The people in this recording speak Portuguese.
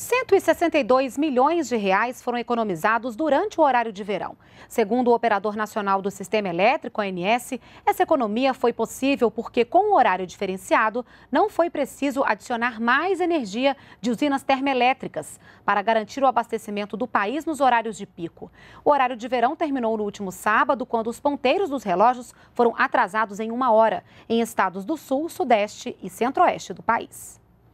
162 milhões de reais foram economizados durante o horário de verão. Segundo o Operador Nacional do Sistema Elétrico, ONS, essa economia foi possível porque, com o horário diferenciado, não foi preciso adicionar mais energia de usinas termoelétricas para garantir o abastecimento do país nos horários de pico. O horário de verão terminou no último sábado, quando os ponteiros dos relógios foram atrasados em uma hora, em estados do Sul, Sudeste e Centro-Oeste do país.